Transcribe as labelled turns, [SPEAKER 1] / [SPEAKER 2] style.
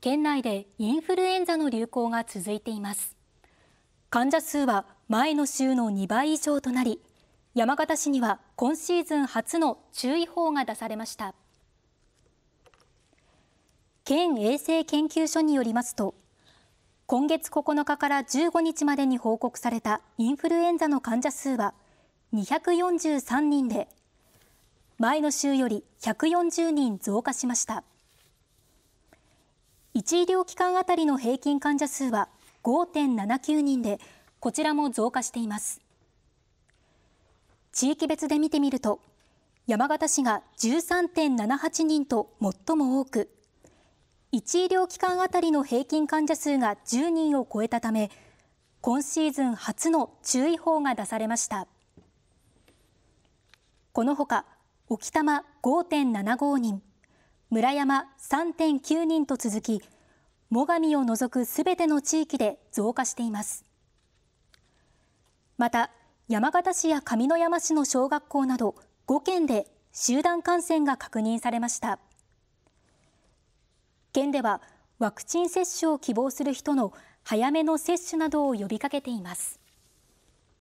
[SPEAKER 1] 県内でインフルエンザの流行が続いています患者数は前の週の2倍以上となり山形市には今シーズン初の注意報が出されました県衛生研究所によりますと今月9日から15日までに報告されたインフルエンザの患者数は243人で前の週より140人増加しました。1医療機関あたりの平均患者数は5.79人で、こちらも増加しています。地域別で見てみると、山形市が13.78人と最も多く、1医療機関あたりの平均患者数が10人を超えたため、今シーズン初の注意報が出されました。このほか、沖玉5.75人、村山3.9人と続き、最上を除くすべての地域で増加しています。また、山形市や上山市の小学校など5県で集団感染が確認されました。県ではワクチン接種を希望する人の早めの接種などを呼びかけています。